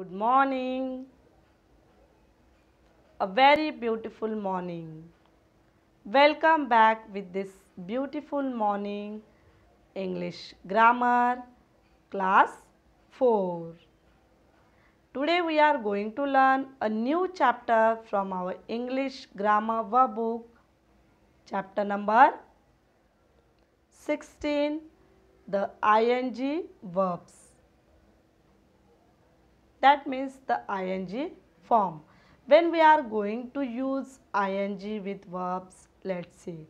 Good morning. A very beautiful morning. Welcome back with this beautiful morning English grammar class 4. Today we are going to learn a new chapter from our English grammar book, chapter number 16 the ing verbs that means the ing form. When we are going to use ing with verbs, let's see.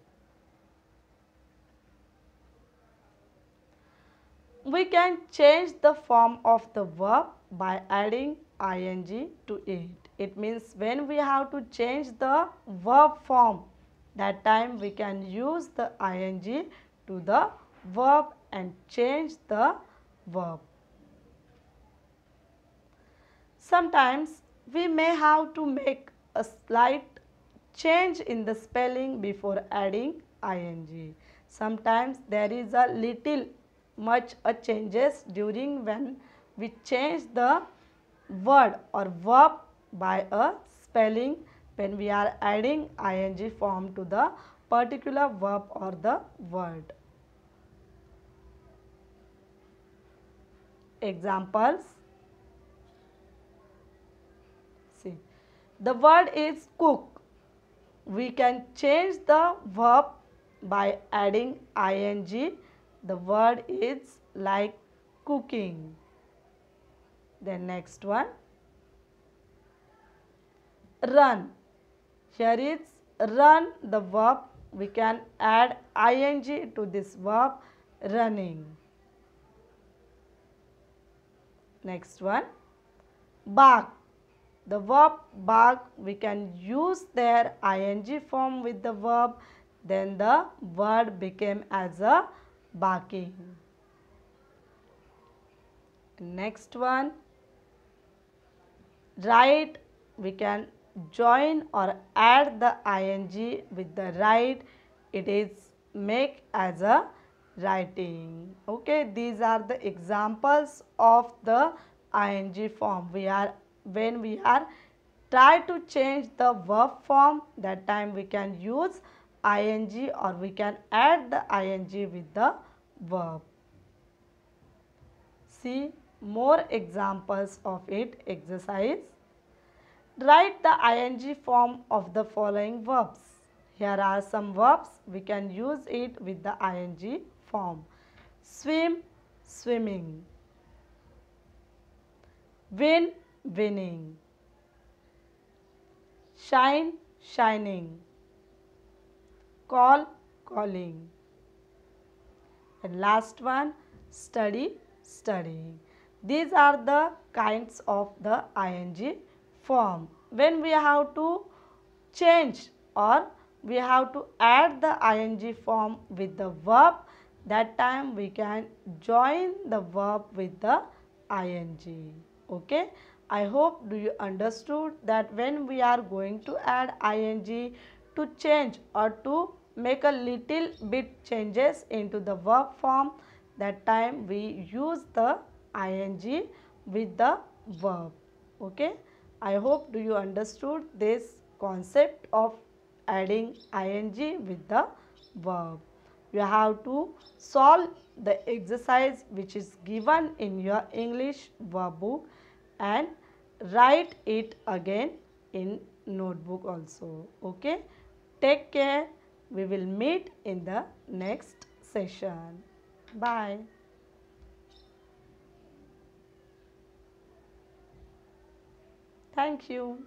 We can change the form of the verb by adding ing to it. It means when we have to change the verb form, that time we can use the ing to the verb and change the verb. Sometimes we may have to make a slight change in the spelling before adding ing. Sometimes there is a little much a changes during when we change the word or verb by a spelling when we are adding ing form to the particular verb or the word. Examples The word is cook. We can change the verb by adding ing. The word is like cooking. Then next one. Run. Here is run the verb. We can add ing to this verb running. Next one. Bark the verb bark we can use their ing form with the verb then the word became as a barking next one right we can join or add the ing with the right it is make as a writing okay these are the examples of the ing form we are when we are try to change the verb form that time we can use ing or we can add the ing with the verb. See more examples of it exercise. Write the ing form of the following verbs. Here are some verbs we can use it with the ing form. Swim, swimming. Win, winning. Shine, shining. Call, calling. And last one, study, studying. These are the kinds of the ing form. When we have to change or we have to add the ing form with the verb, that time we can join the verb with the ing. Okay. I hope do you understood that when we are going to add ing to change or to make a little bit changes into the verb form that time we use the ing with the verb. Okay. I hope do you understood this concept of adding ing with the verb. You have to solve the exercise which is given in your English verb book and write it again in notebook also. Okay. Take care. We will meet in the next session. Bye. Thank you.